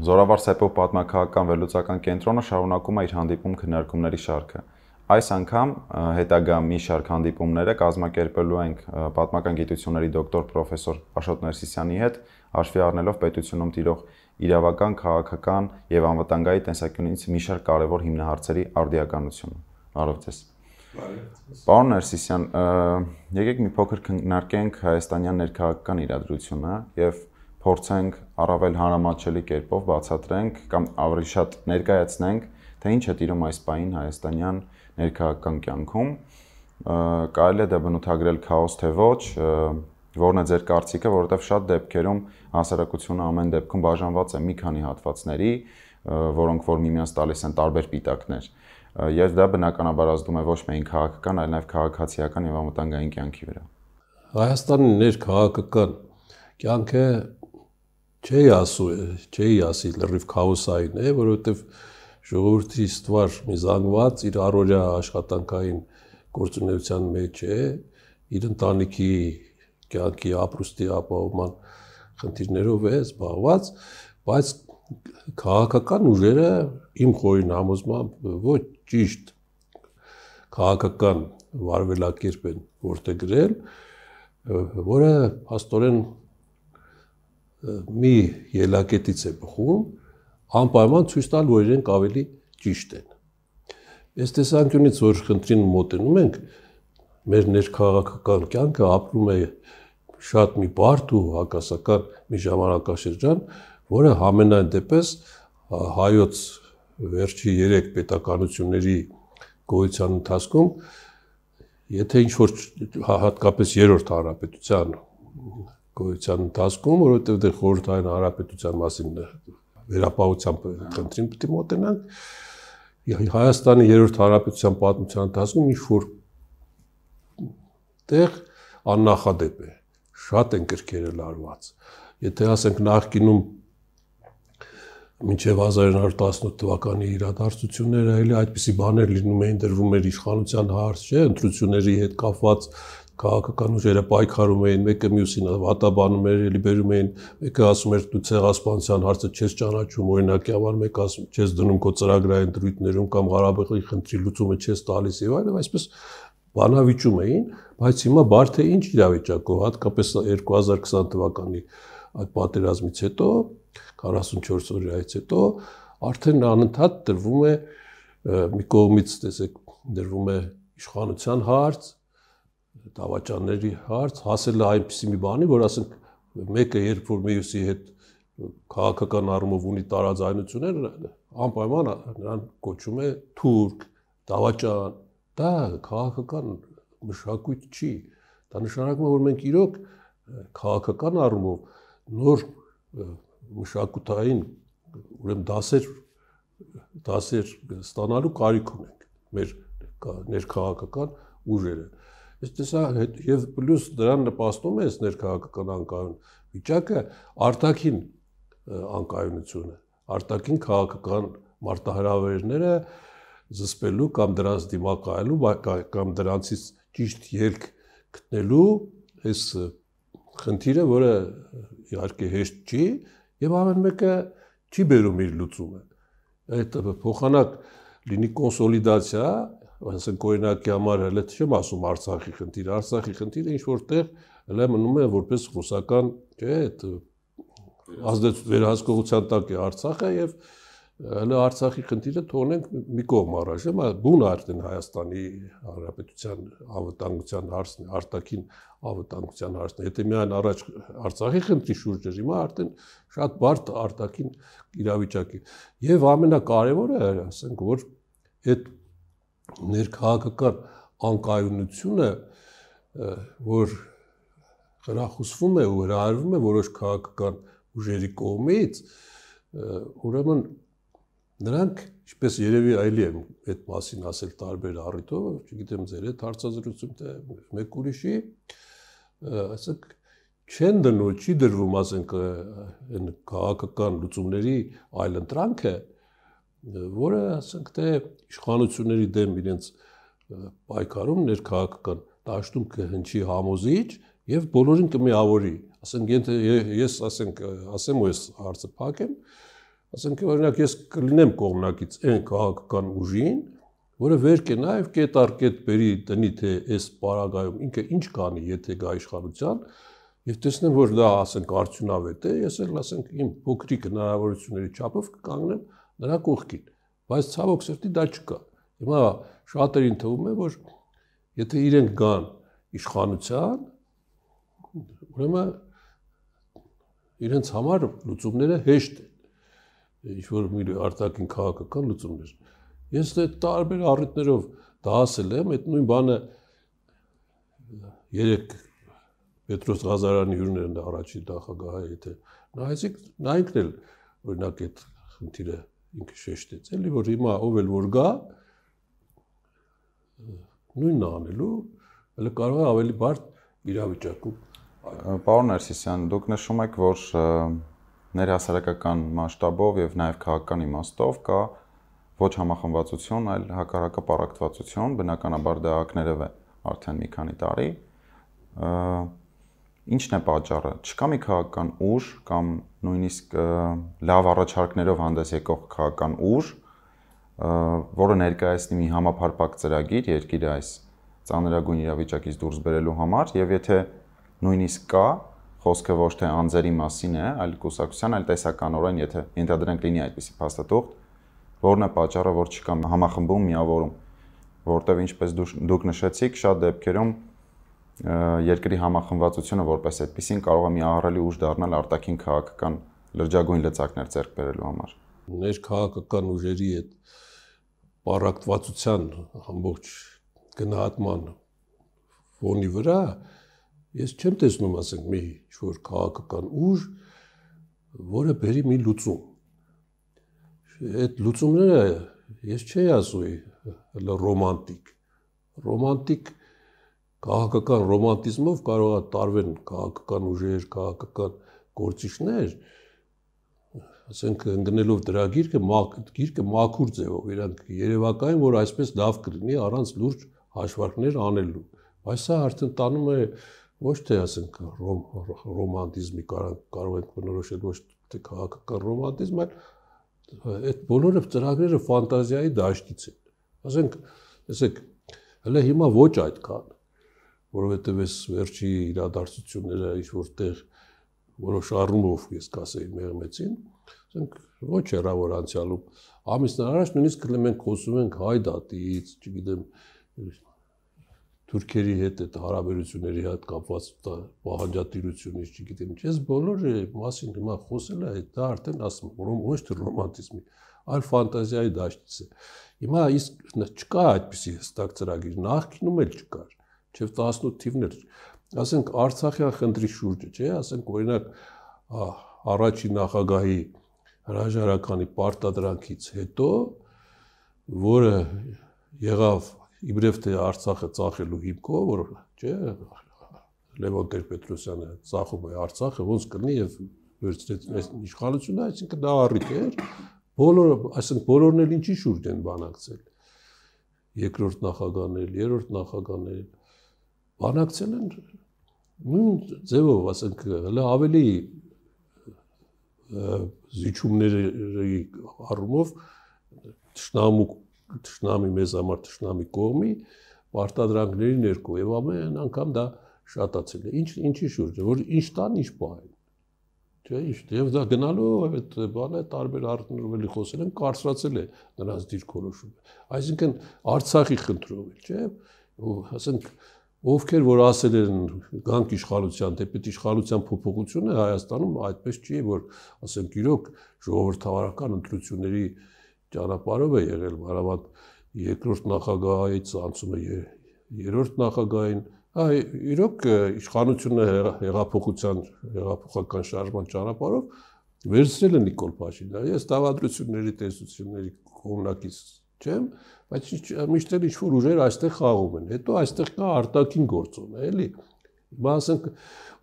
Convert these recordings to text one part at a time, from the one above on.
Զորավար Սեփով պատմակահական վերլուծական կենտրոնը շարունակում է իր հանդիպում քննարկումների շարքը։ Այս անգամ հետագա մի շարք հանդիպումները կազմակերպելու ենք պատմական գիտությունների դոկտոր պրոֆեսոր Աշոտ Ներսիսյանի հետ, հաշվի առնելով պետությունում տիրող իրավական, քաղաքական եւ անվտանգային տեսակյունից մի շարք կարեւոր հիմնահարցերի արդիականությունը։ Բարև ձեզ։ Պարոն Ներսիսյան, եկեք մի փոքր քննարկենք հայաստանյան ներքաղաքական իրադրությունը եւ փորձենք առավել հանրամատչելի կերպով բացատրենք կամ ավելի շատ ներկայացնենք, թե ինչ է տիրում այս պահին հայաստանյան ներքաղաքական կյանքում։ Կարելի է դա բնութագրել քաոս թե ոչ, որն է ձեր կարծիքը, որովհետև շատ դեպքերում հասարակությունը ամեն դեպքում բաժանված է մի քանի հատվածների, որոնք որ միմյանց տալիս են տարբեր պիտակներ։ Եվ դա բնականաբար ազդում է ոչ միայն քաղաքական, այլ նաև քաղաքացիական եւ անվտանգային կյանքի վրա։ Հայաստանի ներքաղաքական կյանքը Չի ասու, չի ասի լրիվ քաոսային է, որովհետև ժողովրդի ստվար միզանգված իր առօրյա աշխատանքային գործունեության մեջ է, իր ընտանիքի կյանքի ապրուստի ապահովման խնդիրներով է զբաղված, բայց քաղաքական ուժերը իմ խորին համոզմամբ ոչ ճիշտ քաղաքական վարվելակերպ են որտե գրել, որը աստորեն մի ելակետից է բխում, անպայման ցույց տալ, որ իրենք ավելի ճիշտ են։ Այս տեսանկյունից որ խնդրին մոտենում ենք, մեր ներքաղաքական կյանքը ապրում է շատ մի բարդ ու հակասական մի ժամանակաշրջան, որը համենայն դեպս հայոց վերջի 3 պետականությունների գոյության ընթացքում եթե ինչ որ հա, հատկապես երրորդ հանրապետության գոյության ընթացքում, որովհետև դեր խորհրդային հարաբերության մասին վերապահությամբ քննին պետք է մոտենանք, Հայաստանի երրորդ հանրապետության պատմության ընթացքում ինչ որ տեղ աննախադեպ է։ Շատ են կրկերել արված։ Եթե ասենք նախկինում մինչև 1918 թվականի իրադարձությունները էլի այդպիսի բաներ լինում էին, դրվում էր իշխանության հարց, չէ, ընտրությունների հետ կապված քաղաքական ուժերը պայքարում էին, մեկը մյուսին հատաբանում էր, էլի բերում էին, մեկը ասում էր դու ցեղասպանության հարցը չես ճանաչում, օրինակի համար մեկը ասում չես դնում քո ծրագրային դրույթներում կամ Ղարաբաղի խնդրի լուծումը չես տալիս եւ այլն, այսպես բանավիճում էին, բայց հիմա բարթե ինչ իրավիճակով, հատկապես 2020 թվականի այդ պատերազմից հետո 44 օրյայից հետո արդեն անընդհատ դրվում է մի կողմից, տեսեք, դրվում է իշխանության հարց, դավաճանների հարց հասել է այնպիսի մի բանի, որ ասենք մեկը երբ որ մյուսի հետ քաղաքական առումով ունի տարաձայնություններ, անպայման նրան կոչում է թուրք, դավաճան։ Դա քաղաքական մշակույթ չի։ Դա նշանակում է, որ մենք իրոք քաղաքական առումով նոր մշակութային ուրեմն դասեր դասեր ստանալու կարիք ունենք մեր ներքաղաքական ուժերը Այսպես սա եւ պլյուս դրան նպաստում է այս ներքաղաքական անկայուն վիճակը արտաքին անկայունությունը, արտաքին քաղաքական մարտահրավերները զսպելու կամ դրանց դիմակայելու կամ դրանից ճիշտ ելք գտնելու այս խնդիրը, որը իհարկե հեշտ չի եւ ամեն մեկը չի բերում իր լուծումը։ Այդ փոխանակ լինի կոնսոլիդացիա, ասենք կօրինակի համար հələ չեմ ասում Արցախի խնդիր, Արցախի խնդիրը ինչ որտեղ հələ մնում է որպես ռուսական, չէ, այդ ազդեց վերահսկողության տակ է Արցախը եւ հələ Արցախի խնդիրը թողնենք մի կողմ առաջ, հիմա բուն արդեն Հայաստանի Հանրապետության անվտանգության հարցն է, արտաքին անվտանգության հարցն է։ Եթե միայն առաջ Արցախի խնդրի շուրջ էր, հիմա արդեն շատ բարդ արտաքին իրավիճակ է։ Եվ ամենակարևորը, ասենք, որ այդ ներքաղաքական անկայունությունը, որ հրախուսվում է ու հրահարվում է որոշ քաղաքական ուժերի կողմից, ուրեմն նրանք, ինչպես երևի այլի եմ այդ մասին ասել տարբեր առիթով, չգիտեմ ձեր այդ հարցազրույցում թե մեկ ուրիշի, այսինքն չեն դնում, չի դրվում, ասենք, այն քաղաքական լուծումների այլ ընտրանքը, այլ որը ասենք թե իշխանությունների դեմ իրենց պայքարում ներքաղաքական դաշտում կհնչի համոզիչ եւ բոլորին կմիավորի ասենք եթե ես ասենք ասեմ ու ես հարցը փակեմ ասենք օրինակ ես կլինեմ կողմնակից այն քաղաքական ուժին որը վեր կենա եւ կետար կետ բերի տնի թե այս պարագայում ինքը ինչ կանի եթե գա իշխանության եւ տեսնեմ որ դա ասենք արդյունավետ է ես էլ ասենք իմ փոքրիկ հնարավորությունների չափով կկանգնեմ նրա կողքին, բայց ցավոք սրտի դա չկա։ Հիմա շատերին թվում է, որ եթե իրենք գան իշխանության, ուրեմն իրենց համար լուծումները հեշտ են։ Ինչ որ մի արտաքին քաղաքական լուծումներ։ Ես այդ տարբեր առիթներով դա ասել եմ, այդ նույն բանը երեք Պետրոս Ղազարյանի հյուրներն առաջին նախագահը եթե նայեցիք նայենք էլ օրինակ այդ խնդիրը ինքը շեշտեց, էլի որ հիմա ով էլ որ գա նույնն անելու, հələ կարող է ավելի բարդ իրավիճակում։ Պարոն Ներսիսյան, դուք նշում եք, որ ներհասարակական մասշտաբով եւ նաեւ քաղաքական իմաստով կա ոչ համախմբվածություն, այլ հակառակը պարակտվածություն, բնականաբար դա դե ակներև է արդեն մի քանի տարի։ Ա, Ինչն է պատճառը։ Չկա մի քաղաքական ուժ կամ նույնիսկ լավ առաջարկներով հանդես եկող քաղաքական ուժ, որը ներկայացնի մի համապարփակ ծրագիր երկիրը այս ծանրագույն իրավիճակից դուրս բերելու համար, եւ եթե նույնիսկ կա խոսքը ոչ թե անձերի մասին է, այլ կուսակցության, այլ տեսականորեն, եթե ենթադրենք լինի այդպիսի փաստաթուղթ, որն է պատճառը, որ չկա համախմբում, միավորում, որտեղ ինչպես դուք նշեցիք, շատ դեպքերում երկրի համախմբվածությունը որպես այդպեսին կարող է մի ահռելի ուժ դառնալ արտաքին քաղաքական լրջագույն լծակներ ձեռք բերելու համար։ Ներքաղաքական ուժերի այդ պարակտվածության ամբողջ գնահատման ֆոնի վրա ես չեմ տեսնում, ասենք, մի ինչ-որ քաղաքական ուժ, որը բերի մի լուծում։ Այդ լուծումները ես չի ասում լրոմանտիկ։ Ռոմանտիկ քաղաքական ռոմանտիզմով կարող է տարվեն քաղաքական ուժեր, քաղաքական գործիչներ, ասենք ընկնելով դրա գիրքը, գիրքը մաքուր ձևով իրանք երևակայեն, որ այսպես լավ կլինի առանց լուրջ հաշվարկներ անելու։ Բայց սա արդեն տանում է ոչ թե ասենք ռոմանտիզմի կարող ենք բնորոշել ոչ թե քաղաքական ռոմանտիզմ, այլ այդ բոլորը ծրագրերը ֆանտազիայի դաշտից են։ Ասենք, ասենք հələ հիմա ոչ այդքան որովհետև այս վերջի իրադարձությունները ինչ որտեղ որոշ առումով ես կասեի մեղմեցին, ասենք ոչ հեռավոր անցյալում ամիսներ առաջ նույնիսկ մենք խոսում ենք հայ դատից, չգիտեմ թուրքերի հետ այդ հարաբերությունների հետ կապված պահանջատիրությունից, չգիտեմ, ես բոլորը մասին հիմա խոսել եմ, դա արդեն ասում եմ, ոչ թե ռոմանտիզմի, այլ ֆանտազիայի դաշտից է։ Հիմա իսկ չկա այդպիսի հստակ ծրագիր, նախկինում էլ չկար չև 18 թիվներ։ Ասենք Արցախյան խնդրի շուրջը, չէ՞, ասենք օրինակ առաջին նախագահի հրաժարականի պարտադրանքից հետո, որը եղավ իբրև թե Արցախը ծախելու հիմքով, որ, չէ, Լևոն Տեր-Պետրոսյանը ծախում է Արցախը ոնց կնի եւ վերցրեց այս իշխանությունը, այսինքն դա առիթ էր, բոլորը, այսինքն բոլորն էլ ինչի շուրջ են բանակցել։ Երկրորդ նախագանել, երրորդ նախագանել, բանակցել են նույն ձևով, ասենք, հələ ավելի զիջումների առումով ճշնամու ճշնամի մեզ համար ճշնամի կողմի պարտադրանքների ներքո եւ ամեն անգամ դա շատացել է։ Ինչ ինչի շուրջ է, որ ինչ տան, ինչ պահեն։ Չէ, ինչ եւ դե դա գնալով այդ բանը տարբեր արդյունքների խոսել են, կարծրացել է նրանց դիրքորոշումը։ Այսինքն Արցախի խնդրով է, չէ, ասենք ովքեր որ ասել են գանք իշխանության դեպի իշխանության փոփոխությունը Հայաստանում այդպես չի որ ասեմ գիրոք ժողովրդավարական ընտրությունների ճանապարհով է եղել հարավատ երկրորդ նախագահից անցում է երրորդ նախագահային հա իրոք իշխանությունը հեղափոխության հեղափոխական շարժման ճանապարհով վերցրել է Նիկոլ Փաշինյանը ես դավադրությունների տեսությունների կողմնակից չեմ, բայց միշտ էլ ինչ-որ ուժեր այստեղ խաղում են։ Հետո այստեղ կա արտաքին գործոն, էլի։ Հիմա ասենք,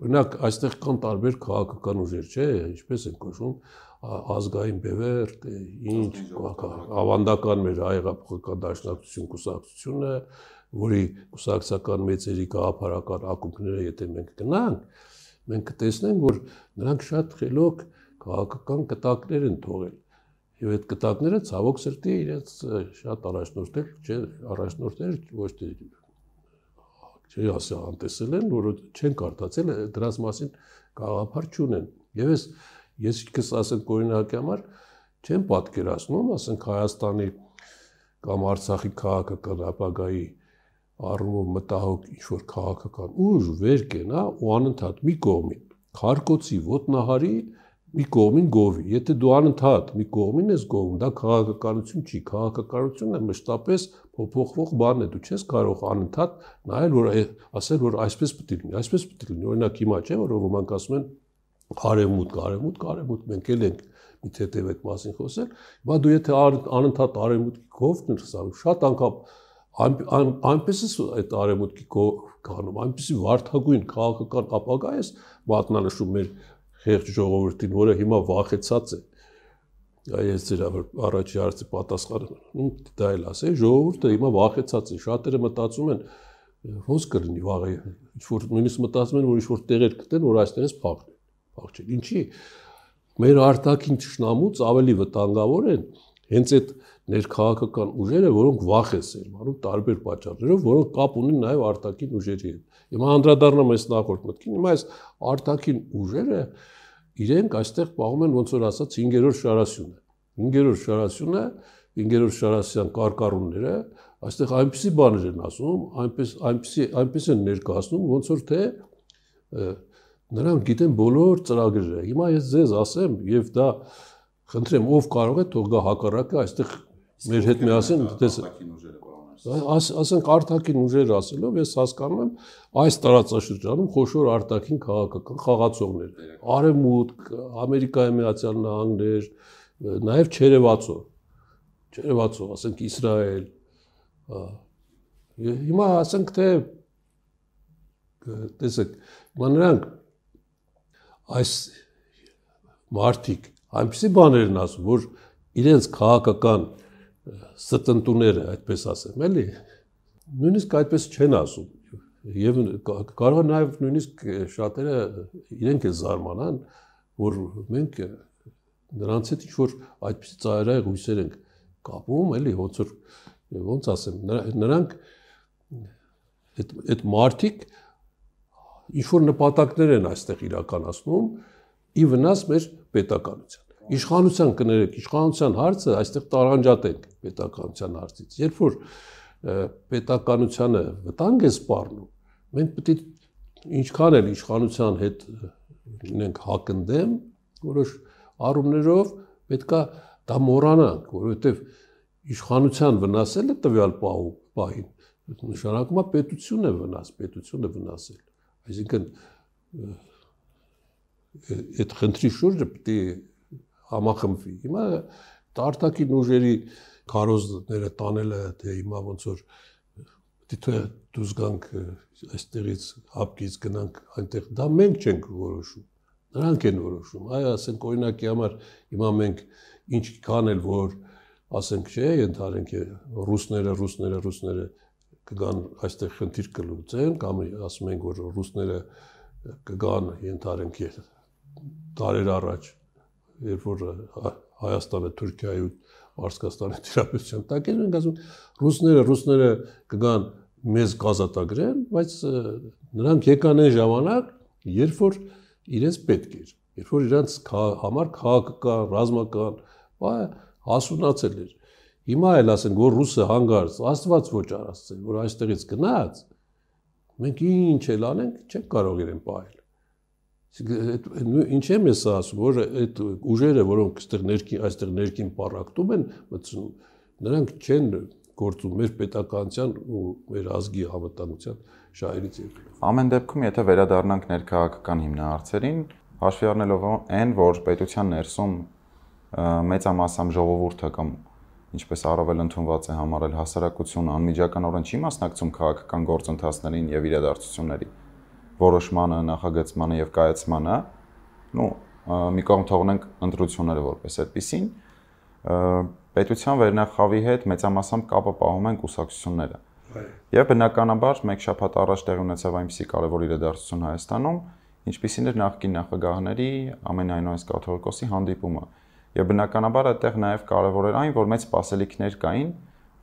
օրինակ, այստեղ կան տարբեր քաղաքական ուժեր, չէ, ինչպես են կոչվում, ազգային բևեր, ինչ ավանդական մեր հայերապողական դաշնակցություն, կուսակցությունը, որի կուսակցական մեծերի գաղափարական ակումբները, եթե մենք գնանք, մենք կտեսնենք, որ նրանք շատ խելոք քաղաքական կտակներ են թողել Եվ այդ կտակները ցավոք սրտի իրենց շատ առաջնորդել, չէ, առաջնորդներ ոչ թե չի ասա անտեսել են, որ չեն կարտացել, դրանց մասին գաղափար չունեն։ Եվ ես ես ինքս ասենք օրինակի համար չեմ պատկերացնում, ասենք Հայաստանի կամ Արցախի քաղաքական ապագայի առումով մտահոգ ինչ որ քաղաքական ուժ վեր կենա ու անընդհատ մի կողմին Խարկոցի ոտնահարի մի կողմին գովի։ Եթե դու անընդհատ մի կողմին ես գովում, դա քաղաքականություն չի, քաղաքականությունը մշտապես փոփոխվող բան է։ Դու չես կարող անընդհատ նայել, որ ասել, որ այսպես պետք է լինի, այսպես պետք է լինի։ Օրինակ հիմա չէ, որ ոմանք ասում են արևմուտք, արևմուտք, արևմուտք, մենք էլ ենք մի թեթև այդ մասին խոսել։ Հիմա դու եթե անընդհատ արևմուտքի կողմն ես ասում, շատ անգամ այնպես է այդ արևմուտքի կանում, այնպեսի վարթագույն քաղաքական ապագա է մատնանշում մեր խեղճ ժողովրդին, որը հիմա վախեցած է։ Այս ձեր առաջի հարցի պատասխանը hm, դա էլ ասեմ, ժողովուրդը հիմա վախեցած է։ Շատերը մտածում են ոնց կլինի վաղը, ինչ որ նույնիսկ մտածում են, որ ինչ որ տեղեր գտեն, որ այստեղից փախնեն։ Փախչեն։ Ինչի՞ մեր արտաքին ճշնամուց ավելի վտանգավոր են հենց այդ ներքաղաքական ուժերը, որոնք վախ է սերմանում տարբեր պատճառներով, որոնք կապ ունեն նաև արտաքին ուժերի հետ։ Հիմա անդրադառնամ այս նախորդ մտքին, հիմա այս արտաքին ուժերը իրենք այստեղ պահում են ոնց որ ասած 5-րդ շարասյունը։ 5-րդ շարասյունը, 5-րդ շարասյան կարկառունները այստեղ այնպիսի բաներ են ասում, այնպես այնպիսի այնպես են ներկայացնում, ոնց որ թե նրանք գիտեն բոլոր ծրագրերը։ Հիմա ես ձեզ ասեմ, եւ դա խնդրեմ ով կարող է թող գա հակառակը այստեղ Մեր հետ միասին դες ասենք արտաքին ուժեր ասելով ես հասկանում եմ այս տարածաշրջանում խոշոր արտաքին քաղաքական խաղացողներ արևմուտք ամերիկայի միացյալ նահանգներ նաև Չերևացո Չերևացո ասենք Իսրայել հիմա ասենք թե տեսեք նրանք այս մարտիկ այնպեսի բաներ են ասում որ իրենց քաղաքական ստնտուները, այդպես ասեմ, էլի։ Նույնիսկ այդպես չեն ասում։ Եվ կարող է նաև նույնիսկ շատերը իրենք է զարմանան, որ մենք նրանց հետ ինչ որ այդպես ծայրահեղ հույսեր ենք կապում, էլի ոնց որ ոնց ասեմ, նրանք այդ այդ մարտիկ ինչ որ նպատակներ են այստեղ իրականացնում ի վնաս մեր պետականության։ Իշխանության կներեք, իշխանության հարցը այստեղ տարանջատենք պետականության հարցից։ Երբ որ պետականությունը վտանգ է սպառնում, մենք պետք է ինչքան էլ իշխանության հետ լինենք հակնդեմ, որոշ առումներով պետքա դա մոռանանք, որովհետև իշխանության վնասելը տվյալ պահին նշանակում է պետությունը վնաս, պետությունը վնասել։ Այսինքն այդ խնդրի շուրջը պետք է համախմբվի։ Հիմա արտաքին ուժերի կարոզները տանելը թե հիմա ոնց որ դիտը դուզ գանք այստեղից հապկից գնանք այնտեղ դա մենք չենք որոշում նրանք են որոշում այ ասենք օրինակի համար հիմա մենք ինչ կանել որ ասենք չէ ընդհանրենք ռուսները ռուսները ռուսները կգան այստեղ խնդիր կլուծեն կամ ասում ենք որ ռուսները կգան ընդհանրենք դարեր առաջ երբ որ Հայաստանը Թուրքիայի ու Պարսկաստանի դիապետության տակ էր, մենք ասում ռուսները, ռուսները կգան մեզ գազատագրեն, բայց նրանք եկան այն ժամանակ, երբ որ իրենց պետք էր, երբ որ իրենց համար քաղաքական, ռազմական, բայ հասունացել էր։ Հիմա էլ ասենք, որ ռուսը հանգարց, աստված ոչ արած, որ այստեղից գնաց, մենք ինչ էլ անենք, չենք կարող իրեն պահել։ Ինչ եմ ես ասում, որ այդ ուժերը, որոնք այստեղ ներքին, այստեղ ներքին պարակտում են մտցնում, նրանք չեն գործում մեր պետականության ու մեր ազգի հավատանության շահերից երկու։ Ամեն դեպքում, եթե վերադառնանք ներքաղաքական հիմնահարցերին, հաշվի առնելով այն, որ պետության ներսում մեծամասամբ ժողովուրդը կամ ինչպես առավել ընդունված է համարել հասարակությունը անմիջականորեն չի մասնակցում քաղաքական գործընթացներին եւ իրադարձություններին որոշմանը, նախագծմանը եւ կայացմանը, նո մի կողմ թողնենք ընտրությունները որպես այդպեսին, պետության վերնախավի հետ մեծամասամբ կապը պահում են կուսակցությունները։ Եվ բնականաբար մեկ շաբաթ առաջ տեղ ունեցավ այնպիսի կարևոր իրադարձություն Հայաստանում, ինչպիսին էր նախկին նախագահների ամենայնոյս կաթողիկոսի հանդիպումը։ Եվ բնականաբար այդտեղ նաև կարևոր էր այն, որ մեծ սպասելիքներ կային,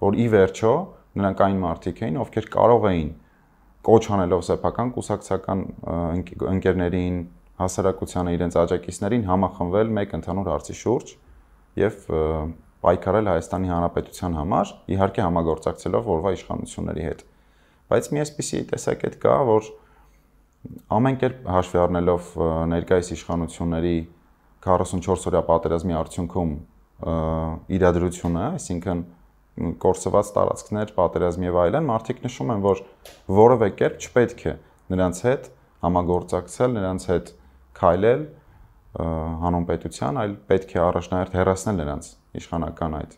որ ի վերջո նրանք այն մարդիկ էին, ովքեր կարող էին կոչ անելով սեփական կուսակցական ընկերներին, հասարակությանը, իրենց աջակիցներին համախմբվել մեկ ընդհանուր հարցի շուրջ եւ պայքարել Հայաստանի Հանրապետության համար, իհարկե համագործակցելով որվա իշխանությունների հետ։ Բայց մի էսպիսի տեսակետ կա, որ ամեն կերպ հաշվի առնելով ներկայիս իշխանությունների 44 օրյա պատերազմի արդյունքում իրադրությունը, այսինքն կորսված տարածքներ, պատերազմ եւ այլն, մարդիկ նշում են, որ որևէ կերպ չպետք է նրանց հետ համագործակցել, նրանց հետ քայլել հանուն պետության, այլ պետք է առաջնահերթ հերացնել նրանց իշխանական այդ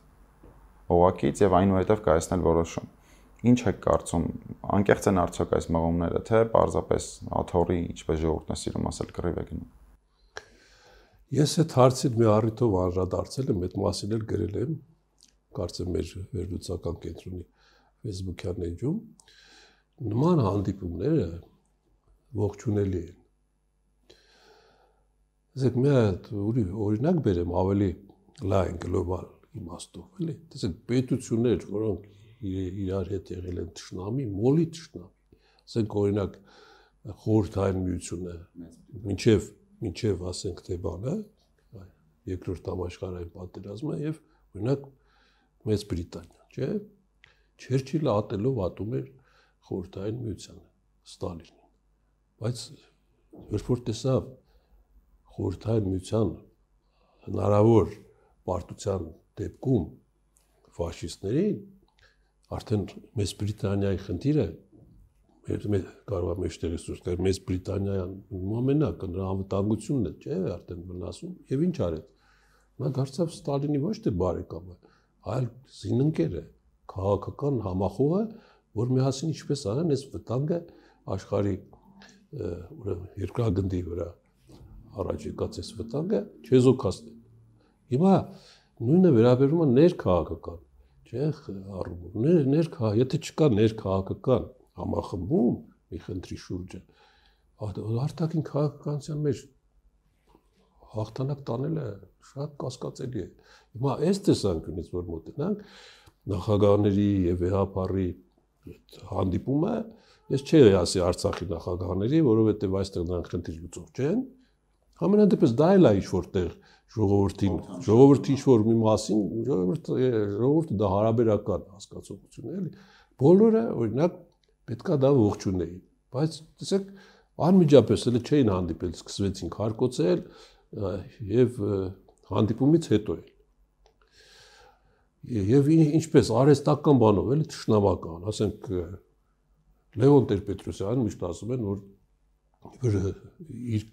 օղակից եւ այնուհետեւ կայացնել որոշում։ Ինչ եք կարծում, անկեղծ են արդյոք այս մղումները, թե պարզապես աթորի, ինչպես ժողովուրդն է սիրում ասել, կռիվ է գնում։ Ես այդ հարցին մի առիթով անդրադարձել եմ, այդ մասին էլ գրել եմ, կարծեմ մեր վերլուծական կենտրոնի Facebook-յան էջում նման հանդիպումները ողջունելի են։ Ձեզ մի հատ օրինակ բերեմ ավելի լայն գլոբալ իմաստով, էլի։ Տեսեք, պետություններ, որոնք իրար հետ եղել են ճշնամի, մոլի ճշնամի։ Ասենք օրինակ խորթային միությունը, ինչև ինչև ասենք թե բանը, երկրորդ համաշխարհային պատերազմը եւ օրինակ Մեծ Բրիտանիան, չէ՞։ Չերչիլը ատելով ատում էր խորհրդային միությանը, Ստալինին։ Բայց երբ որ տեսա խորհրդային միության հնարավոր պարտության դեպքում ֆաշիստներին արդեն մեծ Բրիտանիայի խնդիրը մեր մեր կարող է մեջտեղ ռեսուրսներ մեծ Բրիտանիան մոմենակ նրա անվտանգությունն է, չէ՞, արդեն վնասում։ Եվ ինչ արեց։ Նա դարձավ Ստալինի ոչ թե բարեկամը, այլ զինընկերը, քաղաքական համախոհը, որ միասին ինչպես արան այս վտանգը աշխարհի ուրեմն երկրագնդի վրա առաջ եկած այս վտանգը չեզոքացնել։ Հիմա նույնը վերաբերում է ներքաղաքական, չէ՞, առումով։ Ներ ներքա, եթե չկա ներքաղաքական համախմբում մի քննի շուրջը, արտաքին քաղաքականության մեջ հաղթանակ տանելը շատ կասկածելի է։ Հիմա այս տեսանկյունից որ մոտենանք նախագահների եւ ԵՀՊ-ի հանդիպումը ես չի ասի Արցախի նախագահների, որովհետեւ այստեղ նրանք քննիչ լուծող չեն։ Համենայնդեպս դա էլ է ինչ որտեղ ժողովրդին, ժողովրդի ինչ որ մի մասին, ժողովուրդը ժողովուրդը դա հարաբերական հասկացողություն է, էլի։ Բոլորը օրինակ պետքա դա ողջունեին, բայց տեսեք անմիջապես էլ չէին հանդիպել, սկսվեցին քարկոծել եւ հանդիպումից հետո էլ Եվ ինչպես արեստական բանով էլ ճշնամական, ասենք Լևոն Տեր-Պետրոսյանը միշտ ասում են, որ իր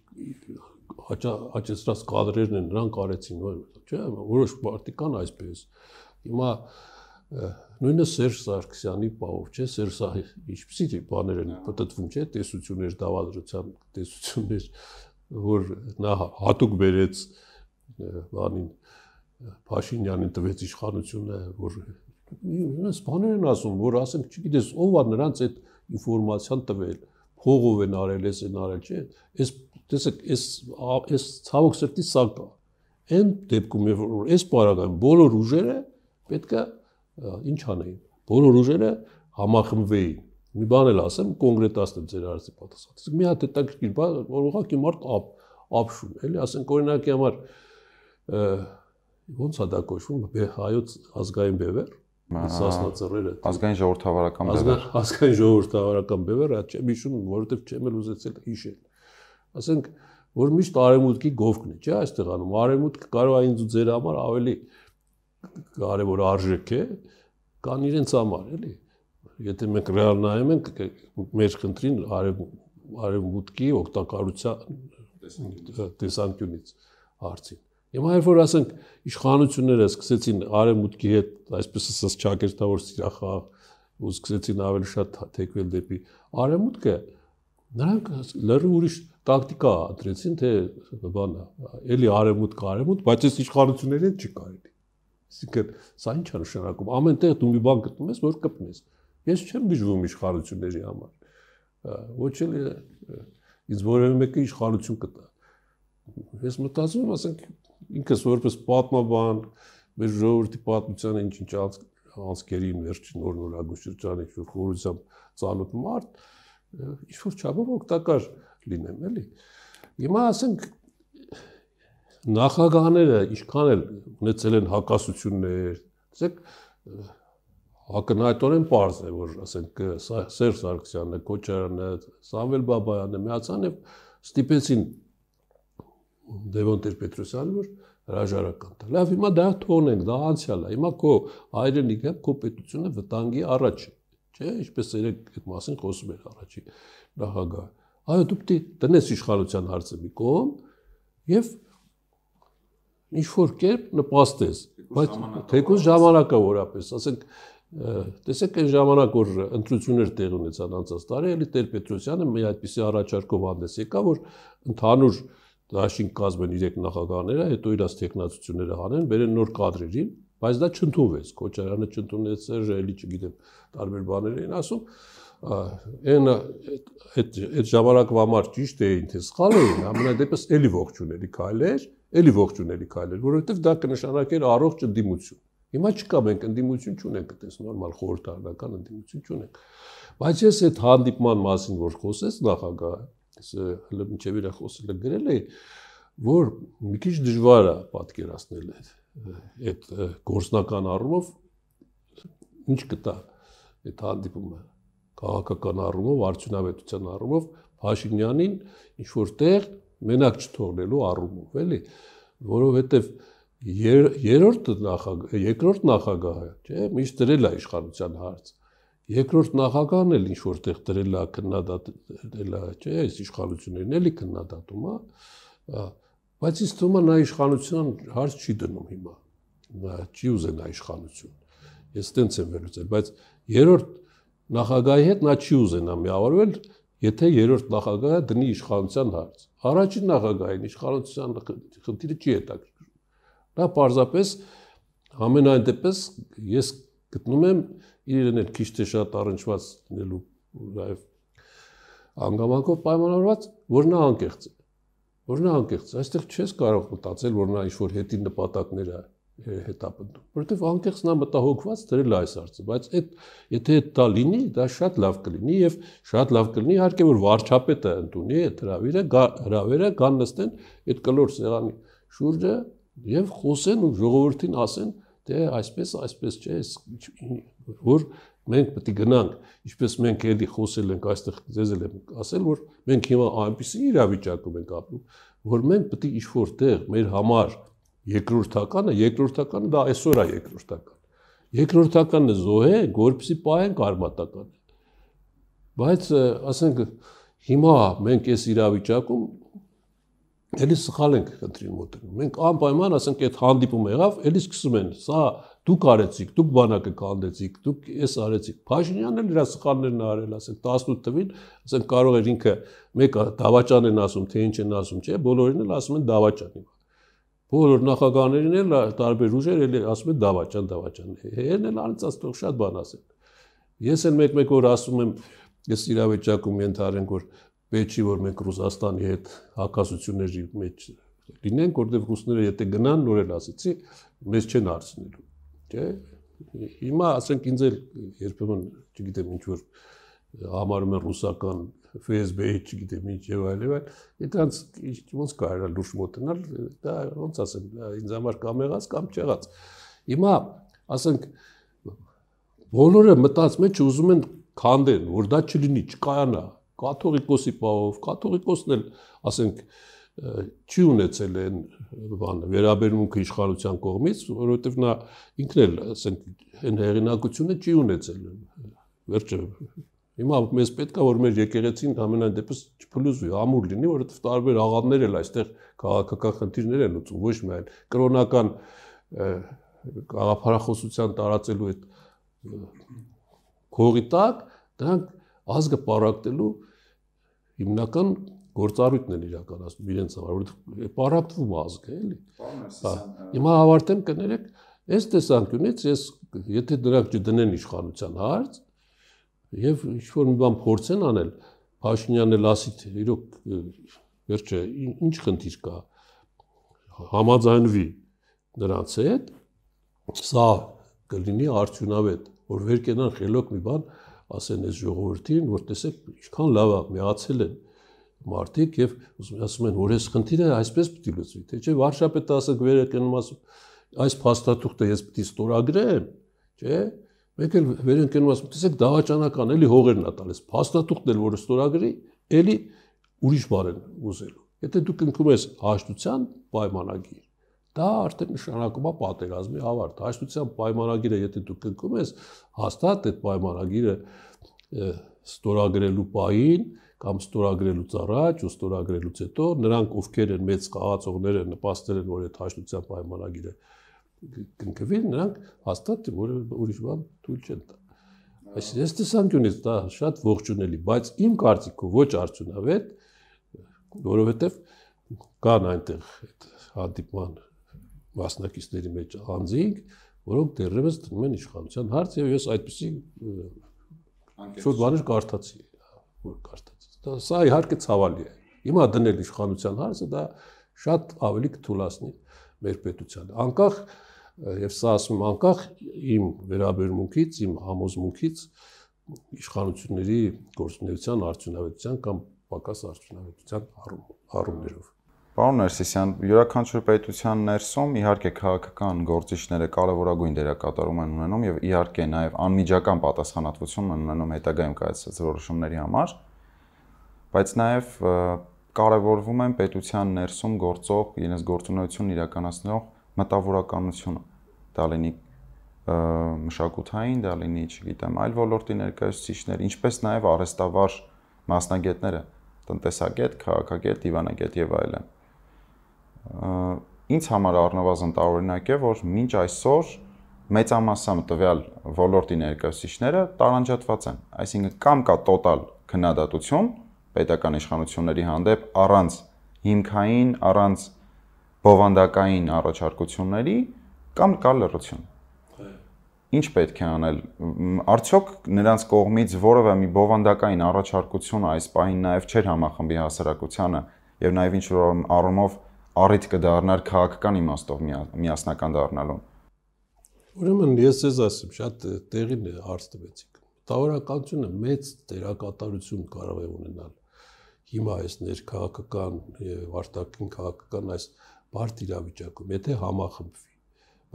աճեցրած կադրերն են նրանք արեցին, չէ՞, որոշ մարդիկ կան այսպես։ Հիմա նույնը Սերժ Սարգսյանի պահով, չէ՞, Սերժ ինչպեսի դե բաներ են պատտվում, չէ՞, տեսություններ, դավադրության տեսություններ, որ նա հատուկ բերեց բանին Փաշինյանին տվեց իշխանությունը, որ ես բաներ են ասում, որ ասենք, չգիտես, ով է նրանց այդ ինֆորմացիան տվել, փողով են արել, ես են արել, չէ՞։ Այս տեսեք, այս այս ցավոք սրտի սա կա։ Այն դեպքում, որ այս բարակային բոլոր ուժերը պետք է ինչ անեին։ Բոլոր ուժերը համախմբվեին։ Մի բան էլ ասեմ, կոնկրետացնեմ ձեր հարցի պատասխանը։ Իսկ մի հատ հետաքրքիր բան, որ ուղղակի մարդ ապ ապշում, էլի, ասենք օրինակի համար ո՞նց է դա կոչվում հայոց ազգային բևեր Սասնա ծռերը ազգային ժողովրդավարական բևեր ազգային ժողովրդավարական բևեր այդ չեմ հիշում որովհետև չեմ էլ ուզեցել հիշել ասենք որ միշտ արեմուտքի գովքն է չէ այստեղ անում արեմուտքը կարող է ինձ ու ձեր համար ավելի կարևոր արժեք է կան իրենց համար էլի եթե մենք ռեալ նայում ենք մեր քտրին արևմուտքի օգտակարության տեսանկյունից հարցին Հիմա երբ որ ասենք իշխանությունները սկսեցին արեմուտքի հետ, այսպես ասած, ճակերտավոր սիրախաղ, ու սկսեցին ավելի շատ թեքվել դեպի արեմուտքը, նրանք լրիվ ուրիշ տակտիկա ընտրեցին, թե բանը, էլի արեմուտք, արեմուտք, բայց այս իշխանությունների հետ չի կարելի։ Այսինքն, սա ի՞նչ է նշանակում։ Ամենտեղ դու մի բան գտնում ես, որ կպնես։ Ես չեմ բիժվում իշխանությունների համար։ Ոչ էլ ինձ որևէ մեկը իշխանություն կտա։ Ես մտածում եմ, ասենք, ինքս որպես պատմաբան մեր ժողովրդի պատմության ինչ-ինչ անցկերին վերջին օր-նորագույն շրջանի ինչ-որ խորությամբ ծանոթ մարդ ինչ-որ չափով օգտակար լինեմ, էլի։ Հիմա ասենք նախագահները ինչքան էլ ունեցել են հակասություններ, ասենք ակնհայտորեն པարզ է որ ասենք Սերժ Սարգսյանը, Քոչարյանը, Սամվել Բաբայանը միացան եւ ստիպեցին Դևոն Տեր-Պետրոսյանը որ հրաժարական տա։ Լավ, հիմա դա թողնենք, դա անցյալ է։ Հիմա քո հայրենիքը, քո պետությունը վտանգի առաջ է, չէ՞, ինչպես երեք այդ մասին խոսում էր առաջի նախագահը։ Այո, դու պետք է տնես իշխանության հարցը մի կողմ եւ ինչ որ կերպ նպաստես, բայց թեկուզ ժամանակը որապես, ասենք տեսեք այն ժամանակ որ ընտրություններ տեղ ունեցան անցած տարի, էլի Տեր-Պետրոսյանը մի այդպիսի առաջարկով հանդես եկա, որ ընդհանուր դաշին կազմեն իրեք նախագահները, հետո իրաց տեխնացությունները հանեն, բերեն նոր կադրերին, բայց դա չընդունվեց։ Քոչարյանը չընդունեց, Սերժելի, չգիտեմ, տարբեր բաներ էին ասում։ Այն այդ այդ ժամանակվա համար ճիշտ էին, թե սխալ էին, ամենադեպս էլի ողջունելի քայլ էր, էլի ողջունելի քայլ էր, որովհետև դա կնշանակեր առողջ ընդդիմություն։ Հիմա չկա մենք ընդդիմություն չունենք, այտես նորմալ խորհրդարանական ընդդիմություն չունենք։ Բայց ես այդ հանդիպման մասին, որ խոսեց նախագահը, հələ մինչև իր խոսելը գրել է, որ մի քիչ դժվար է պատկերացնել այդ գործնական առումով ինչ կտա այդ հանդիպումը քաղաքական առումով, արդյունավետության առումով Փաշինյանին ինչ որտեղ մենակ չթողնելու առումով, էլի, որովհետև երրորդ նախագահ, երկրորդ նախագահը, չէ, միշտ դրել է իշխանության հարց Երկրորդ նախագահն էլ ինչ որտեղ դրել է քննադատել է, չէ, այս իշխանություններն էլի քննադատում է, բայց ինձ թվում է նա իշխանության հարց չի դնում հիմա։ Նա չի ուզենա իշխանություն։ Ես տենց եմ վերլուծել, բայց երրորդ նախագահի հետ նա չի ուզենա միավորվել, եթե երրորդ նախագահը դնի իշխանության հարց։ Առաջին նախագահին իշխանության խնդիրը չի հետաքրքրում։ Նա պարզապես ամենայն դեպս ես գտնում եմ իրեն էլ քիչ թե շատ առնչված լինելու նաև անգամակով պայմանավորված, որ նա անկեղծ է։ Որ նա անկեղծ է, այստեղ չես կարող մտածել, որ նա ինչ-որ հետի նպատակներ է հետապնդում, որովհետև անկեղծ նա մտահոգված դրել է այս հարցը, բայց այդ եթե դա լինի, դա շատ լավ կլինի եւ շատ լավ կլինի իհարկե որ վարչապետը ընդունի այդ հրավերը, հրավերը կան նստեն այդ կլոր սեղանի շուրջը եւ խոսեն ու ժողովրդին ասեն, դե այսպես այսպես չէ որ մենք պետք է գնանք ինչպես մենք էլի խոսել ենք այստեղ ձեզ էլ եմ ասել որ մենք հիմա այնպիսի իրավիճակում ենք ապրում որ մենք պետք է ինչ որտեղ մեր համար երկրորդականը երկրորդականը դա այսօր է երկրորդական երկրորդականը զոհե որպեսի պահենք արմատականը բայց ասենք հիմա մենք այս իրավիճակում Էլի սխալ ենք քտրին մոտենում։ Մենք անպայման ասենք այդ հանդիպումը եղավ, էլի սկսում են, սա դուք արեցիք, դուք բանակը կանդեցիք, դուք էս արեցիք։ Փաշինյանն էլ իր սխալներն արել, ասենք 18 թվին, ասենք կարող էր ինքը մեկը դավաճան են ասում, թե ինչ են ասում, չէ, բոլորին էլ ասում են դավաճան հիմա։ Բոլոր նախագահներին էլ տարբեր ուժեր էլ ասում են դավաճան, դավաճան։ Հերն էլ անցած թող շատ բան ասեն։ Ես էլ մեկ-մեկ օր ասում եմ, ես իրավիճակում ենթարենք որ պետք է որ մենք Ռուսաստանի հետ հակասությունների մեջ լինենք, որտեղ ռուսները եթե գնան նորել ասեցի, մեզ չեն հարցնելու, չէ՞։ Հիմա ասենք ինձ էլ երբեմն, չգիտեմ, ինչ որ համարում են ռուսական FSB-ի, չգիտեմ ինչ եւ այլ եւ այլ, դրանց ոնց կարելի լուրջ մոտնալ, դա ոնց ասեմ, դա ինձ համար կամ եղած կամ չեղած։ Հիմա ասենք բոլորը մտածում են, չուզում են քանդեն, որ դա չլինի, չկայանա, կաթողիկոսի պահով, կաթողիկոսն էլ, ասենք, չի ունեցել այն բանը վերաբերմունքը իշխանության կողմից, որովհետև նա ինքն էլ, ասենք, այն հեղինակությունը չի ունեցել։ Վերջը հիմա մեզ պետքա որ մեր եկեղեցին ամենայն դեպս չփլուզվի, ամուր լինի, որովհետև տարբեր աղավներ էլ այստեղ քաղաքական խնդիրներ են լուծում, ոչ միայն կրոնական գաղափարախոսության տարածելու այդ քողի տակ, դրանք ազգը պարակտելու հիմնական գործառույթն են իրականացնում իրենց համար, որովհետեւ պարակտվում ազգը, էլի։ Հա։ Հիմա ավարտեմ կներեք, այս տեսանկյունից ես եթե դրանք չդնեն իշխանության հարց եւ ինչ որ մի բան փորձեն անել, Փաշինյանը լասի թե իրոք վերջը ինչ խնդիր կա համաձայնվի նրանց հետ, սա կլինի արդյունավետ, որ վեր կենան խելոք մի բան ասեն այս ժողովրդին, որ տեսեք, ինչքան լավ է միացել են մարդիկ եւ ասում են, որ այս խնդիրը այսպես պետք է լուծվի, թե չէ վարշապետը ասա գվերը կնմաս այս փաստաթուղթը ես պետք է ստորագրեմ, չէ՞։ Մեկ էլ վերընկնում ասում, տեսեք, դավաճանական էլի հողերն է տալիս, փաստաթուղթն էլ որ ստորագրի, էլի ուրիշ բան են ուզելու։ Եթե դու կնքում ես հաշտության պայմանագիր, Դա արդեն նշանակում է պատերազմի ավարտ։ Հաշտության պայմանագիրը, եթե դու կնքում ես, հաստատ այդ պայմանագիրը ստորագրելու պահին կամ ստորագրելուց առաջ ու ստորագրելուց հետո նրանք ովքեր են մեծ խաղացողները նպաստել են որ այդ հաշտության պայմանագիրը կնքվի նրանք հաստատ որևէ ուրիշ բան թույլ չեն տա այսինքն այս տեսանկյունից դա շատ ողջունելի բայց իմ կարծիքով ոչ արդյունավետ որովհետև կան այնտեղ այդ հանդիպման մասնակիցների մեջ անձինք, որոնք դեռևս դնում են իշխանության հարց եւ ես այդպեսի շուտ բաներ կարդացի, որ կարդացի։ Դա սա իհարկե ցավալի է։ Հիմա դնել իշխանության հարցը դա շատ ավելի կթուլացնի մեր պետությանը։ Անկախ եւ սա ասում անկախ իմ վերաբերմունքից, իմ համոզմունքից իշխանությունների գործունեության արդյունավետության կամ պակաս արդյունավետության առումներով։ Պարոն Ներսիսյան, յուրաքանչյուր պետության ներսում իհարկե քաղաքական գործիչները կարևորագույն դերակատարում են ունենում եւ իհարկե նաեւ անմիջական պատասխանատվություն են ունենում հետագայում կայացած որոշումների համար, բայց նաեւ կարևորվում են պետության ներսում գործող իրենց գործունեությունն իրականացնող մտավորականությունը։ Դա լինի մշակութային, դա լինի, չգիտեմ, այլ ոլորտի ներկայացուցիչներ, ինչպես նաեւ արհեստավար մասնագետները տնտեսագետ, քաղաքագետ, դիվանագետ եւ այլն ինձ համար առնվազն տարօրինակ է, որ մինչ այսօր մեծամասամբ տվյալ ոլորտի ներկայացուցիչները տարանջատված են։ Այսինքն կամ կա տոտալ քննադատություն պետական իշխանությունների հանդեպ առանց հիմքային, առանց բովանդակային առաջարկությունների կամ կա լրություն։ Ինչ պետք է անել։ Արդյոք նրանց կողմից որևէ մի բովանդակային առաջարկություն այս պահին նաև չէր համախմբի հասարակությանը եւ նաեւ ինչ որ առումով առ առիթ կդառնար քաղաքական իմաստով միասնական դառնալու։ Ուրեմն ես ես ասեմ, շատ տեղին հարց տվեցիք։ Տավորականությունը մեծ դերակատարություն կարող է ունենալ։ Հիմա այս ներքաղաքական եւ արտաքին քաղաքական այս բարդ իրավիճակում, եթե համախմբվի։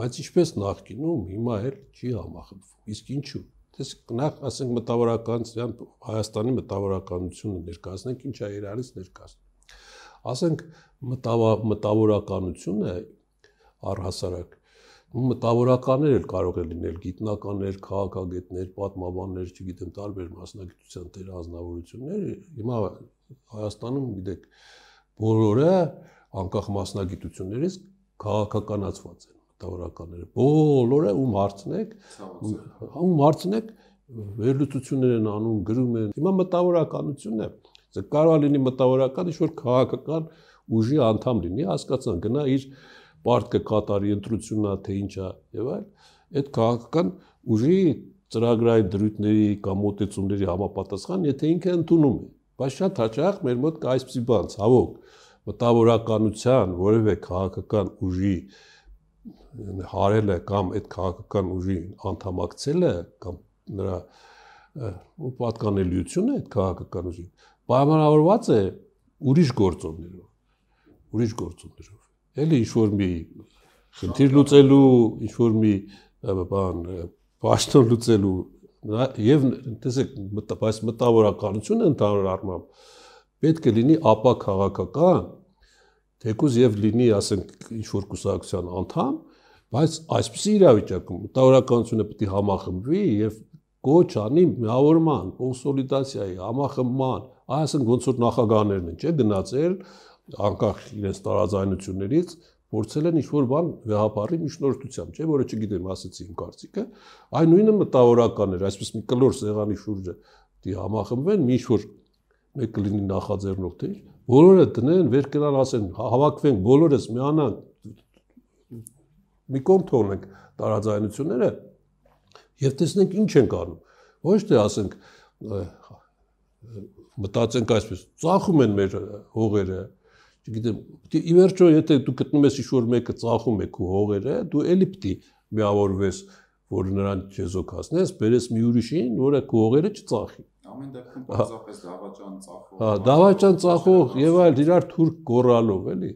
Բայց ինչպես նախկինում, հիմա էլ չի համախմբվում։ Իսկ ինչու՞։ Դες նախ ասենք մտավորականության Հայաստանի մտավորականությունը ներկայացնենք, ինչա իրարից ներկայացնում ասենք մտավորականությունը առհասարակ մտավորականներ էլ կարող են լինել գիտնականներ, քաղաքագետներ, պատմաբաններ, չգիտեմ, տարբեր մասնագիտության տեր ազնվորություններ։ Հիմա Հայաստանում, գիտեք, բոլորը անկախ մասնագիտություններից քաղաքականացված են մտավորականները։ Բոլորը ում հարցնեք, ում հարցնեք վերլուծություններ են անում, գրում են։ Հիմա մտավորականությունը Սա կարող է լինի մտավորական ինչ որ քաղաքական ուժի անդամ լինի, հասկացան, գնա իր պարտքը կատարի ընտրություննա թե ինչա եւ այլ, այդ քաղաքական ուժի ծրագրային դրույթների կամ մոտեցումների համապատասխան, եթե ինքը ընդունում է։ Բայց շատ հաճախ մեր մոտ կա այսպիսի բան, ցավոք, մտավորականության որևէ քաղաքական ուժի հարելը կամ այդ քաղաքական ուժի անդամակցելը կամ նրա պատկանելիությունը այդ քաղաքական ուժին պայմանավորված է ուրիշ գործոններով։ Ուրիշ գործոններով։ Էլի ինչ որ մի խնդիր լուծելու, ինչ որ մի բան պաշտոն լուծելու եւ տեսեք բայց մտավորականությունը ընդհանուր առմամբ պետք է լինի ապա քաղաքական թեկուզ եւ լինի ասենք ինչ որ կուսակցության անդամ բայց այսպիսի իրավիճակում մտավորականությունը պետք է համախմբվի եւ կոչ անի միավորման, կոնսոլիդացիայի, համախմբման, այսինքն ոնց որ նախագահներն են, չէ, գնացել անկախ իրենց տարաձայնություններից փորձել են ինչ-որ բան վեհապարի միջնորդությամբ, չէ, որը չգիտեմ, ասացի իմ կարծիքը, այն նույնը մտավորական էր, այսպես մի կլոր սեղանի շուրջը դի համախմբվեն, մի ինչ-որ մեկը լինի նախաձեռնող թեժ, բոլորը դնեն, վեր կնան ասեն, «Հա, հավաքվենք բոլորս միանանք մի կողմ թողնենք տարաձայնությունները եւ տեսնենք ինչ ենք անում։ Ոչ թե ասենք մտածենք այսպես, ծախում են մեր հողերը, չգիտեմ, պիտի ի վերջո եթե դու գտնում ես ինչ-որ մեկը ծախում է քո հողերը, դու էլի պիտի միավորվես, որ նրան չեզոքացնես, բերես մի ուրիշին, որը քո հողերը չծախի։ Ամեն դեպքում բազմապես դավաճան ծախող։ Հա, դավաճան ծախող եւ այլ իրար թուրք գորալով, էլի։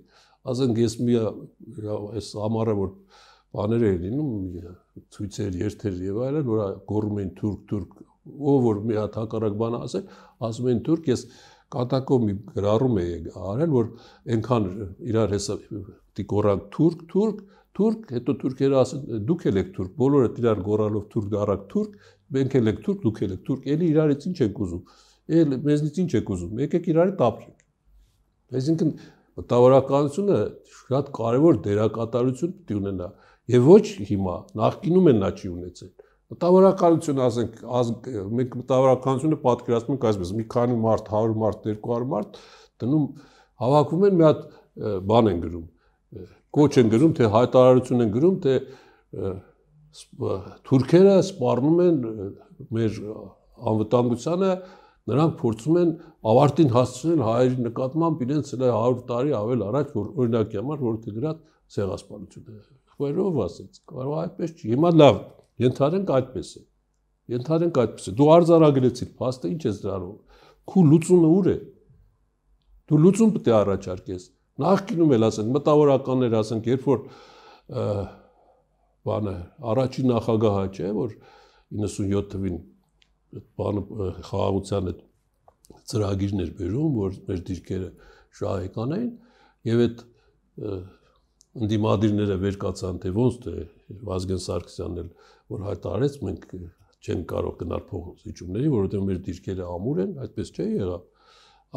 Ասենք ես մի այս ամառը որ բաներ էին լինում, ցույցեր, երթեր եւ այլն, որ գորում էին թուրք թուրք ով որ մի հատ հակառակ բան ասել, ասում են թուրք, ես կատակով մի գրառում է արել, որ այնքան իրար հեսա դիկորան թուրք, թուրք, թուրք, հետո թուրքերը ասեն դուք եք թուրք, բոլորը իրար գորալով թուրք դարակ թուրք, մենք եք թուրք, դուք եք թուրք, էլի իրարից ինչ եք ուզում։ Էլ մեզնից ինչ եք ուզում։ Եկեք իրար տապրեք։ Այսինքն մտավորականությունը շատ կարևոր դերակատարություն պետք ունենա։ Եվ ոչ հիմա, նախկինում են նա չի ունեցել։ Մտավորականություն ասենք, մենք մտավորականությունը պատկերացնում ենք այսպես՝ մի քանի մարդ, 100 մարդ, 200 մարդ դնում հավաքում են մի հատ բան են գրում։ Կոչ են գրում, թե հայտարարություն են գրում, թե թուրքերը սպառնում են մեր անվտանգությանը, նրանք փորձում են ավարտին հասցնել հայերի նկատմամբ իրենց 100 տարի ավել առաջ, որ օրինակի համար որտեղ դրած ցեղասպանությունը։ Խորով ասեց, կարող այդպես չի։ Հիմա լավ Ենթարենք այդպես է։ Ենթարենք այդպես է։ Դու արձարագրեցիր փաստը, ինչ ես դարով։ Քու լուծումը ուր է։ Դու լուծում պետք է առաջարկես։ Նախկինում էլ ասենք մտավորականներ ասենք, երբ որ բանը առաջին նախագահը չէ, որ 97 թվին այդ բանը խաղաղության այդ ծրագիրներ բերում, որ մեր դիրքերը շահեկան էին եւ այդ ընդդիմադիրները վեր կացան թե ոնց թե Վազգեն Սարգսյանն էլ որ հայտարարեց մենք չեն կարող գնալ փոխզիջումների, որովհետև մեր դիրքերը ամուր են, այդպես չէ եղավ։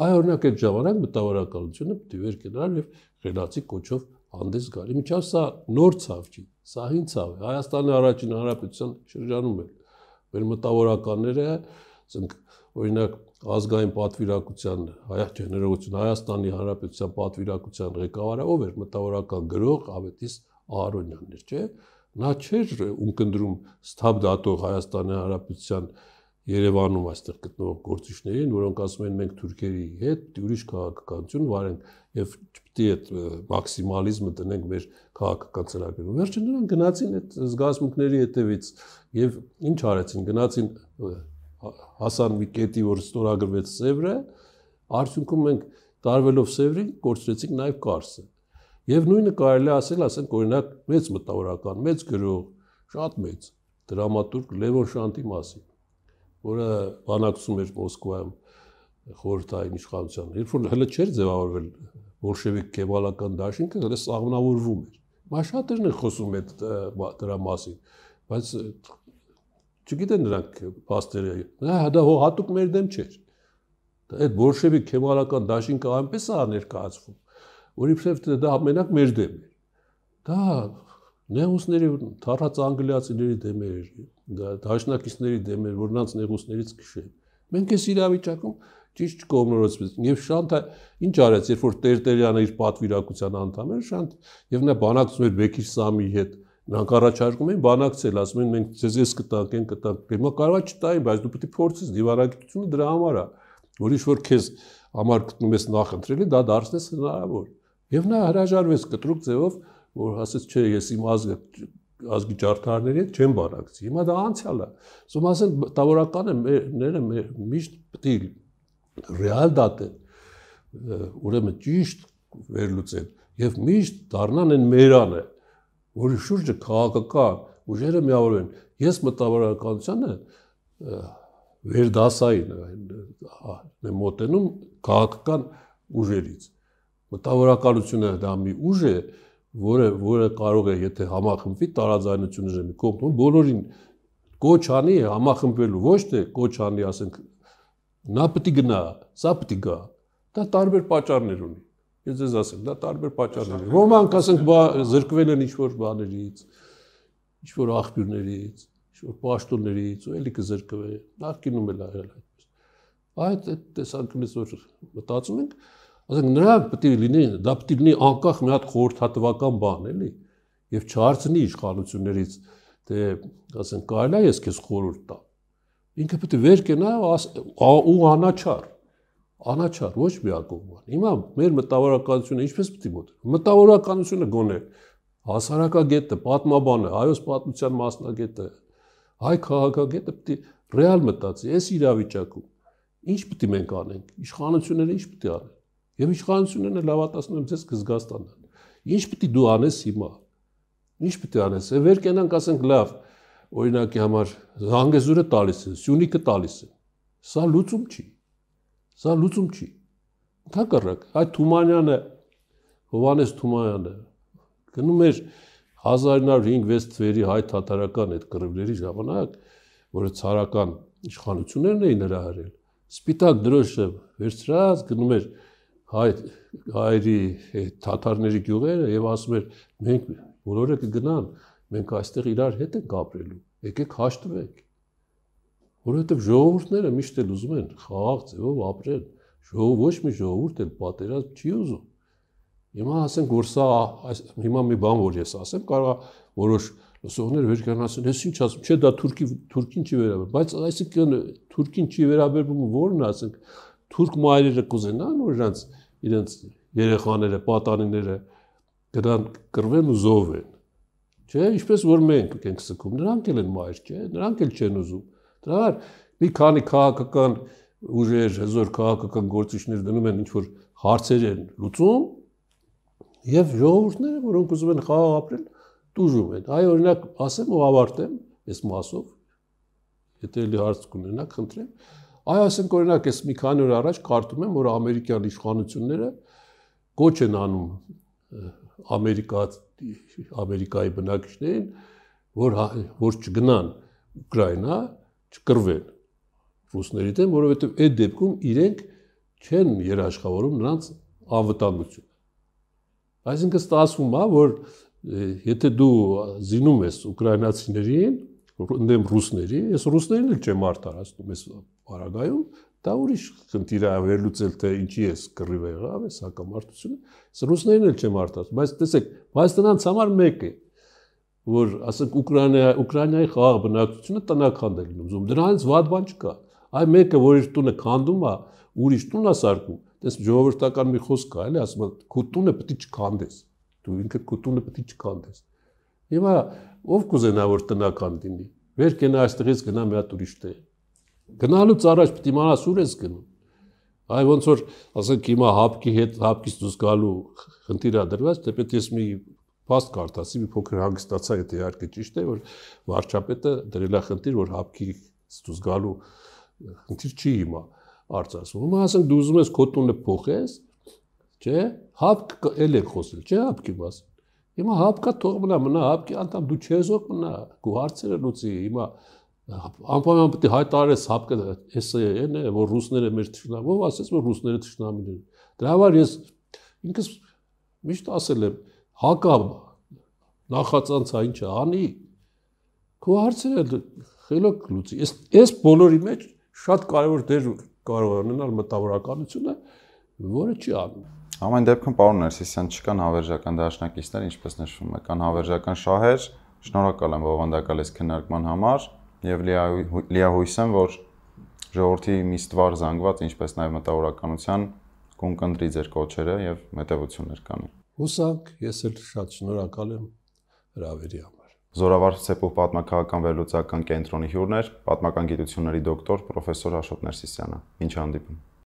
Այ օրինակ այդ ժամանակ մտավորականությունը պետք է վեր կենալ եւ ղելացի կոչով հանդես գալի։ Միջավ սա նոր ցավ չի, սա հին ցավ է։ Հայաստանի առաջին հանրապետության շրջանում է։ Մեր մտավորականները, ասենք, օրինակ ազգային պատվիրակության հայաց ժողովրդություն Հայաստանի Հանրապետության պատվիրակության ղեկավարը ով էր մտավորական գրող Ավետիս Ահարոնյանն էր, չէ՞։ Նա չէր ունկնդրում ստաբ դատող Հայաստանի Հանրապետության Երևանում այստեղ գտնվող գործիչներին, որոնք ասում են մենք թուրքերի հետ ուրիշ քաղաքականություն վարենք եւ չպետք է այդ մաքսիմալիզմը տնենք մեր քաղաքական ծրագրում։ Վերջին նրանք գնացին այդ զգացմունքների հետևից եւ ինչ արեցին, գնացին հասան մի կետի, որ ստորագրվեց Սևրը, արդյունքում մենք տարվելով Սևրին կորցրեցինք նաեւ Կարսը։ Եվ նույնը կարելի ասել, ասենք օրինակ մեծ մտավորական, մեծ գրող, շատ մեծ դրամատուրգ Լևոն Շանտի մասին, որը բանակցում էր Մոսկվայում խորհրդային իշխանության։ Երբ որ հələ չէր ձևավորվել բոլշևիկ կեբալական դաշինքը, հələ սաղմնավորվում էր։ Մա շատերն են խոսում այդ դրա մասին, բայց չգիտեն նրանք փաստերը։ Դա դա հատուկ մեր դեմ չէր։ Այդ բոլշևիկ կեբալական դաշինքը այնպես է ներկայացվում որովհետև դա մենակ մեր դեմ էր։ Դա նեղուսների թարած անգլիացիների դեմ էր, դա դաշնակիցների դեմ էր, որ նրանց նեղուսներից քշեն։ Մենք այս իրավիճակում ճիշտ կողմնորոշվեցինք եւ Շանթը ինչ արեց, երբ որ Տերտերյանը իր պատվիրակության անդամ էր, Շանթ եւ նա բանակցում էր Բեկիր Սամի հետ, նրանք առաջարկում են բանակցել, ասում են մենք ձեզ էս կտանք, են կտանք։ Հիմա կարողա չտային, բայց դու պետք է փորձես դիվարագիտությունը դրա համար է, որ ինչ որ քեզ համար գտնում ես նախընտրելի, դա դարձնես հնարավոր։ Եվ նա հրաժարվեց կտրուկ ձևով, որ ասաց, չէ, ես իմ ազգը ազգի ճարտարների հետ չեմ բանակցի։ Հիմա դա անցյալ է։ Սոմ ասել տավորականը ներները միշտ պետք է ռեալ դատեն։ Ուրեմն ճիշտ վերլուծեն եւ միշտ դառնան այն մերանը, որի շուրջը քաղաքական ուժերը միավորվեն։ Ես մտավորականությանը վերդասային մոտենում քաղաքական ուժերից մտավորականությունը դա մի ուժ է, որը որը կարող է, եթե համախմբվի տարաձայնությունը մի կողմ բոլորին կոչ անի համախմբվելու, ոչ թե կոչ անի, ասենք, նա պետք է գնա, սա պետք է գա։ Դա տարբեր պատճառներ ունի։ Ես ձեզ ասեմ, դա տարբեր պատճառներ ունի։ Ոմանք ասենք զրկվել են ինչ-որ բաներից, ինչ-որ աղբյուրներից, ինչ-որ պաշտոններից, ու էլի կզրկվեն։ Նախկինում էլ ա եղել այդպես։ Այդ տեսանկյունից որ մտածում ենք, ասենք նրանք պետք է լինի, դա պետք է լինի անկախ մի հատ խորհրդատվական բան, էլի, եւ չհարցնի իշխանություններից, թե ասենք կարելի է ես քեզ խորհուրդ տամ։ Ինքը պետք է վեր կենա ու անաչար անաչար ոչ մի ակողման։ Հիմա մեր մտավորականությունը ինչպես պետք է մոտ։ Մտավորականությունը գոնե հասարակագետը, պատմաբանը, հայոց պատմության մասնագետը, հայ քաղաքագետը պետք է ռեալ մտածի այս իրավիճակում։ Ինչ պետք է մենք անենք։ Իշխանությունները ինչ պետք է անեն։ Եվ իշխանությունները լավատասնում են ձեզ կզգաստանան։ Ինչ պիտի դու անես հիմա։ Ինչ պիտի անես։ Եվ վեր կենանք ասենք լավ, օրինակի համար Զանգեզուրը տալիս են, Սյունիքը տալիս են։ Սա լուծում չի։ Սա լուծում չի։ Ընդհանրապես, այդ Թումանյանը Հովանես Թումանյանը գնում էր 1905-6 թվերի հայ թաթարական այդ կռիվների ժամանակ, որը ցարական իշխանություններն էին հրահարել։ Սպիտակ դրոշը վերցրած գնում էր հայ հայերի թաթարների գյուղերը եւ ասում էր մենք բոլորը կգնան, մենք այստեղ իրար հետ ենք ապրելու, եկեք հաշտվենք։ Որովհետեւ ժողովուրդները միշտ էլ ուզում են խաղաղ ձևով ապրել։ Ժողով ոչ մի ժողովուրդ էլ պատերազմ չի ուզում։ Հիմա ասենք որ սա այս հիմա մի բան որ ես ասեմ, կարող է որոշ լսողներ վեր կան ասեն, ես ինչ ասում, չէ դա թուրքի թուրքին չի վերաբերվում, բայց այսինքն թուրքին չի վերաբերվում որն ասենք, թուրք մայրերը կուզենան, որ իրանց իրենց երեխաները, պատանիները դրան կրվեն ու զովեն։ Չէ, ինչպես որ մենք ենք սկում, նրանք էլ են մայր, չէ, նրանք էլ չեն ուզում։ Դրա մի քանի քաղաքական ուժեր, հզոր քաղաքական գործիչներ դնում են ինչ որ հարցեր են լուծում եւ ժողովուրդները, որոնք ուզում են խաղաղ ապրել, դուժում են։ Այ օրինակ ասեմ ու ավարտեմ այս մասով։ Եթե լի հարց կունենաք, խնդրեմ, Այ ասենք օրինակ էս մի քանի օր առաջ կարդում եմ, որ ամերիկյան իշխանությունները գոչ են անում Ամերիկա Ամերիկայի բնակիչներին, որ հա, որ չգնան Ուկրաինա, չկրվեն ռուսների դեմ, որովհետև այդ դեպքում իրենք չեն երաշխավորում նրանց անվտանգությունը։ Այսինքն ստացվում է, որ եթե դու զինում ես ուկրաինացիներին, ընդեմ ռուսների, ես ռուսներին չեմ արտարացնում, ես Պարագայում դա ուրիշ խնդիր է վերլուծել թե ինչի է սկռիվ եղավ այս հակամարտությունը սրուսներին էլ չեմ արտասում բայց տեսեք բայց նրանց համար մեկ է որ ասենք Ուկրաինա Ուկրաինայի խաղաղ բնակչությունը տնաքանդ է լինում զում դրանից վատ բան չկա այ մեկը որ իր տունը քանդում է ուրիշ տուն է սարկում տես ժողովրդական մի խոսք կա էլի ասում է քո տունը պետք չքանդես դու ինքդ քո տունը պետք չքանդես հիմա ով կուզենա որ տնաքանդ լինի վեր կենա այստեղից գնա մի հատ ուրիշ տեղ Գնալուց առաջ պետք է իմանաս ուր ես գնում։ Այ ոնց որ ասենք հիմա հապկի հետ հապկից դուրս գալու խնդիրա դրված, թե պետք է ես մի փաստ կարտացի մի փոքր հանգստացա, եթե իհարկե ճիշտ է, որ վարչապետը դրել է խնդիր, որ հապկի դուրս գալու խնդիր չի հիմա արծացվում։ Հիմա ասենք դու ուզում ես քո տունը փոխես, չէ՞, հապկ էլ է խոսել, չէ՞, հապկի մասին։ Հիմա հապկա թող մնա, մնա հապկի, անտամ դու չես օգնա, գու հարցերը լուծի, հիմա անպայման պետք է հայտարարես հապկը SSN-ը, որ ռուսները մեր ճշնամով, ասես որ ռուսները ճշնամին են։ Դրա համար ես ինքս միշտ ասել եմ, հակա նախածանցա ինչ անի, քո հարցերը խելոք լուծի։ Այս այս բոլորի մեջ շատ կարևոր դեր կարող ունենալ մտավորականությունը, որը չի անում։ Ամեն դեպքում պարոն Ներսիսյան չկան հավերժական դաշնակիցներ, ինչպես նշվում է, կան հավերժական շահեր։ Շնորհակալ եմ ողանդակալես քննարկման համար եւ լիահույսեմ, որ ժողովրդի մի ստվար զանգված, ինչպես նաեւ մտավորականության կոնկրետ ձեր կոչերը եւ մտավություններ կան։ Հուսանք, ես էլ շատ շնորհակալ եմ հրավերի համար։ Զորավար Սեփով պատմակահական վերլուծական կենտրոնի հյուրներ, պատմական գիտությունների դոկտոր պրոֆեսոր Աշոտ Ներսիսյանը։ Ինչ հանդիպում։